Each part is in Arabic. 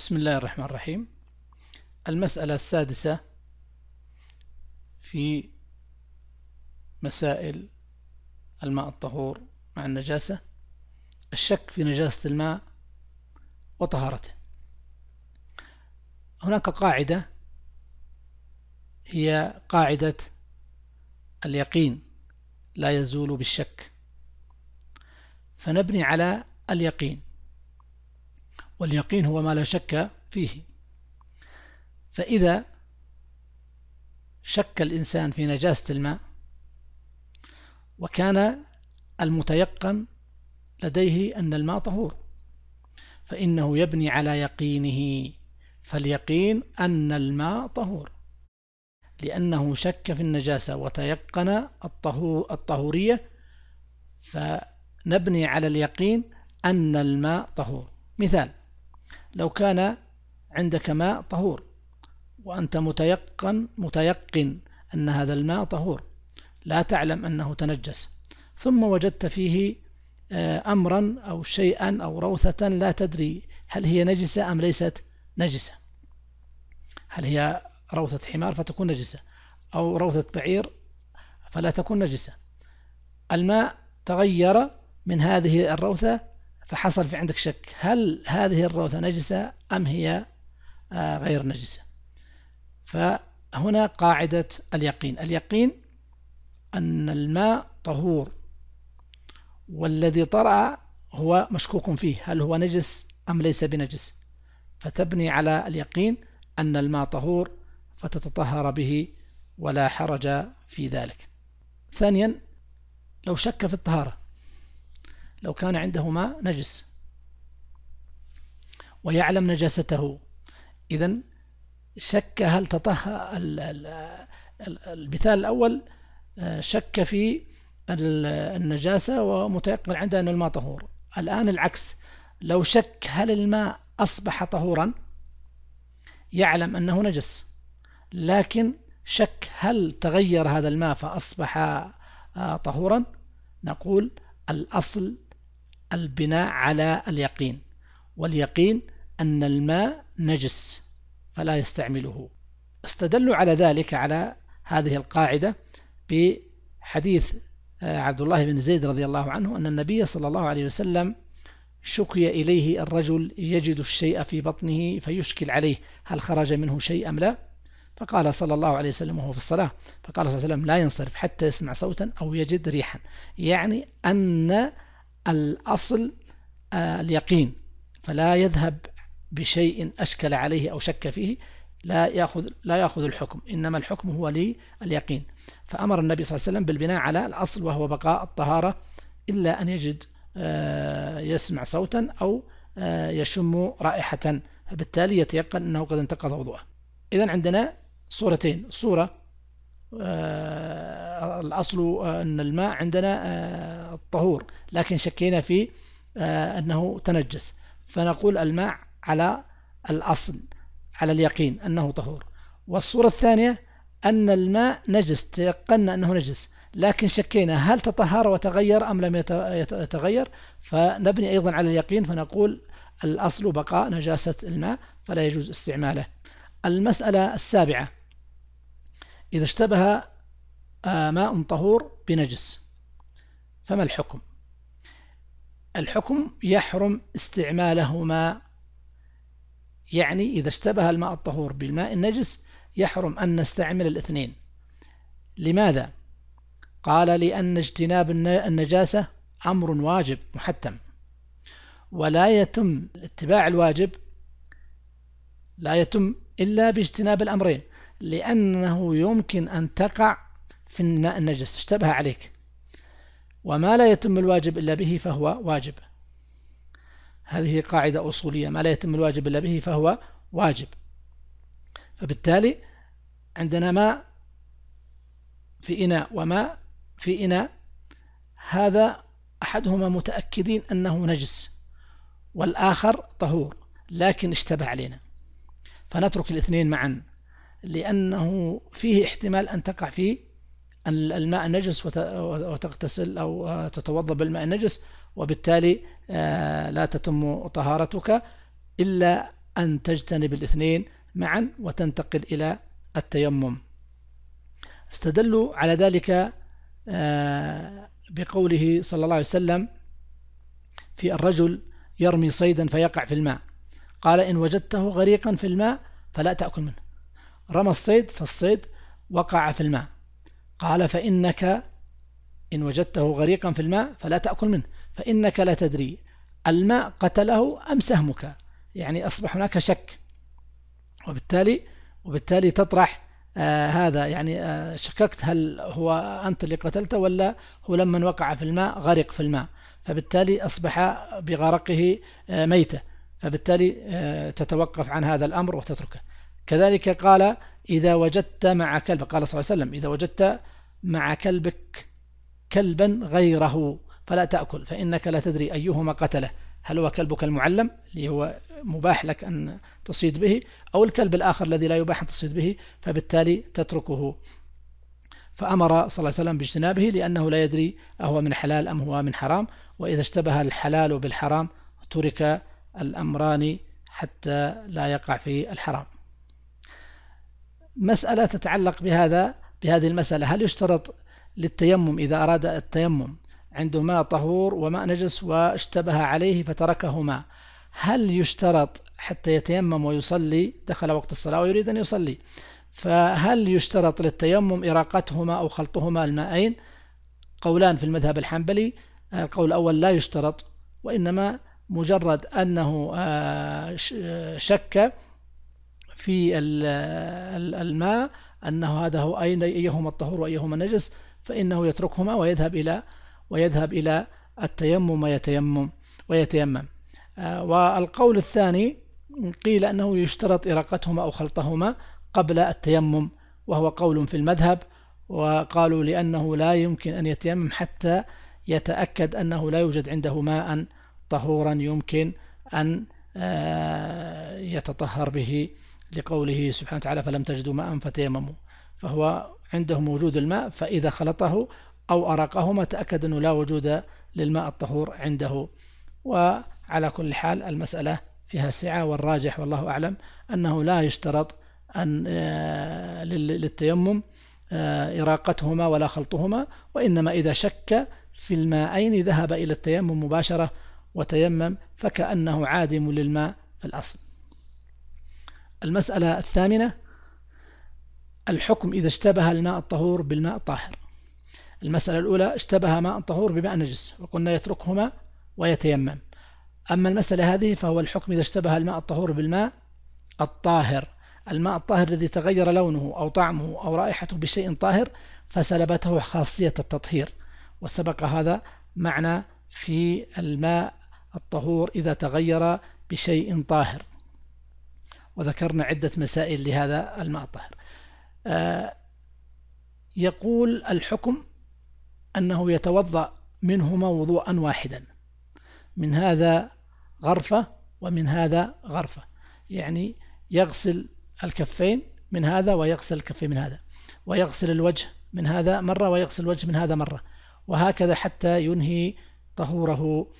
بسم الله الرحمن الرحيم المسألة السادسة في مسائل الماء الطهور مع النجاسة الشك في نجاسة الماء وطهارته هناك قاعدة هي قاعدة اليقين لا يزول بالشك فنبني على اليقين واليقين هو ما لا شك فيه فإذا شك الإنسان في نجاسة الماء وكان المتيقن لديه أن الماء طهور فإنه يبني على يقينه فاليقين أن الماء طهور لأنه شك في النجاسة وتيقن الطهورية فنبني على اليقين أن الماء طهور مثال لو كان عندك ماء طهور وأنت متيقن متيقن أن هذا الماء طهور لا تعلم أنه تنجس ثم وجدت فيه آه، أمرا أو شيئا أو روثة لا تدري هل هي نجسة أم ليست نجسة هل هي روثة حمار فتكون نجسة أو روثة بعير فلا تكون نجسة الماء تغير من هذه الروثة فحصل في عندك شك هل هذه الروثة نجسة أم هي آه، غير نجسة فهنا قاعدة اليقين اليقين أن الماء طهور والذي طرأ هو مشكوك فيه هل هو نجس أم ليس بنجس فتبني على اليقين أن الماء طهور فتتطهر به ولا حرج في ذلك ثانيا لو شك في الطهارة لو كان عنده ماء نجس ويعلم نجاسته إذا شك هل تطهر المثال الأول آه، شك في النجاسة ومتيقن عنده أن الماء طهور الآن العكس لو شك هل الماء أصبح طهورا يعلم أنه نجس لكن شك هل تغير هذا الماء فأصبح آه، طهورا نقول الأصل البناء على اليقين واليقين أن الماء نجس فلا يستعمله استدلوا على ذلك على هذه القاعدة بحديث آه، عبد الله بن زيد رضي الله عنه أن النبي صلى الله عليه وسلم شكي إليه الرجل يجد الشيء في بطنه فيشكل عليه هل خرج منه شيء أم لا فقال صلى الله عليه وسلم وهو في الصلاة فقال صلى الله عليه وسلم لا ينصرف حتى يسمع صوتا أو يجد ريحا يعني أن الأصل آه، اليقين فلا يذهب بشيء أشكل عليه أو شك فيه لا يأخذ لا يأخذ الحكم إنما الحكم هو لي اليقين فأمر النبي صلى الله عليه وسلم بالبناء على الأصل وهو بقاء الطهارة إلا أن يجد آه، يسمع صوتا أو آه، يشم رائحة فبالتالي يتيقن أنه قد انتقض وضوءه إذا عندنا صورتين صورة الأصل أن الماء عندنا طهور لكن شكينا في آه، أنه تنجس فنقول الماء على الأصل على اليقين أنه طهور والصورة الثانية أن الماء نجس تيقنا أنه نجس لكن شكينا هل تطهر وتغير أم لم يتغير فنبني أيضا على اليقين فنقول الأصل بقاء نجاسة الماء فلا يجوز استعماله المسألة السابعة إذا اشتبه آه، ماء طهور بنجس فما الحكم الحكم يحرم استعمالهما يعني إذا اشتبه الماء الطهور بالماء النجس يحرم أن نستعمل الاثنين لماذا؟ قال لأن اجتناب النجاسة أمر واجب محتم ولا يتم اتباع الواجب لا يتم إلا باجتناب الأمرين لأنه يمكن أن تقع في الماء النجس اشتبه عليك وما لا يتم الواجب إلا به فهو واجب هذه قاعدة أصولية ما لا يتم الواجب إلا به فهو واجب فبالتالي عندنا ما في إناء وما في إناء هذا أحدهما متأكدين أنه نجس والآخر طهور لكن اشتبه علينا فنترك الاثنين معا لأنه فيه احتمال أن تقع فيه الماء النجس وتغتسل أو تتوضأ بالماء النجس وبالتالي آه، لا تتم طهارتك إلا أن تجتنب الاثنين معا وتنتقل إلى التيمم استدلوا على ذلك آه، بقوله صلى الله عليه وسلم في الرجل يرمي صيدا فيقع في الماء قال إن وجدته غريقا في الماء فلا تأكل منه رمى الصيد فالصيد وقع في الماء قال فإنك إن وجدته غريقا في الماء فلا تأكل منه فإنك لا تدري الماء قتله أم سهمك يعني أصبح هناك شك وبالتالي وبالتالي تطرح آه هذا يعني آه شككت هل هو أنت اللي قتلته ولا هو لما وقع في الماء غرق في الماء فبالتالي أصبح بغرقه آه ميتة فبالتالي آه تتوقف عن هذا الأمر وتتركه كذلك قال إذا وجدت مع كلب قال صلى الله عليه وسلم إذا وجدت مع كلبك كلبا غيره فلا تأكل فإنك لا تدري أيهما قتله هل هو كلبك المعلم اللي هو مباح لك أن تصيد به أو الكلب الآخر الذي لا يباح أن تصيد به فبالتالي تتركه فأمر صلى الله عليه وسلم باجتنابه لأنه لا يدري أهو من حلال أم هو من حرام وإذا اشتبه الحلال بالحرام ترك الأمران حتى لا يقع في الحرام مسألة تتعلق بهذا بهذه المسألة هل يشترط للتيمم إذا أراد التيمم عنده ماء طهور وماء نجس واشتبه عليه فتركهما هل يشترط حتى يتيمم ويصلي دخل وقت الصلاة ويريد أن يصلي فهل يشترط للتيمم إراقتهما أو خلطهما الماءين قولان في المذهب الحنبلي القول الأول لا يشترط وإنما مجرد أنه آه، شك في الماء أنه هذا هو أين أيهما الطهور وأيهما النجس فإنه يتركهما ويذهب إلى ويذهب إلى التيمم ويتيمم ويتيمم آه، والقول الثاني قيل أنه يشترط إراقتهما أو خلطهما قبل التيمم وهو قول في المذهب وقالوا لأنه لا يمكن أن يتيمم حتى يتأكد أنه لا يوجد عنده ماء طهورا يمكن أن آه، يتطهر به لقوله سبحانه وتعالى فلم تجدوا ماء فتيمموا فهو عنده موجود الماء فإذا خلطه أو أرقهما تأكد أنه لا وجود للماء الطهور عنده وعلى كل حال المسألة فيها سعة والراجح والله أعلم أنه لا يشترط أن آه، للتيمم آه، إراقتهما ولا خلطهما وإنما إذا شك في الماءين ذهب إلى التيمم مباشرة وتيمم فكأنه عادم للماء في الأصل المسألة الثامنة الحكم إذا اشتبه الماء الطهور بالماء الطاهر المسألة الأولى اشتبه ماء طهور بماء نجس وقلنا يتركهما ويتيمم أما المسألة هذه فهو الحكم إذا اشتبه الماء الطهور بالماء الطاهر الماء الطاهر الذي تغير لونه أو طعمه أو رائحته بشيء طاهر فسلبته خاصية التطهير وسبق هذا معنى في الماء الطهور إذا تغير بشيء طاهر وذكرنا عدة مسائل لهذا الماء الطاهر آه، يقول الحكم أنه يتوضأ منهما وضوءا واحدا من هذا غرفة ومن هذا غرفة يعني يغسل الكفين من هذا ويغسل الكفين من هذا ويغسل الوجه من هذا مرة ويغسل الوجه من هذا مرة وهكذا حتى ينهي طهوره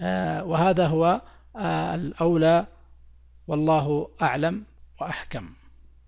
آه، وهذا هو آه، الأولى والله أعلم وأحكم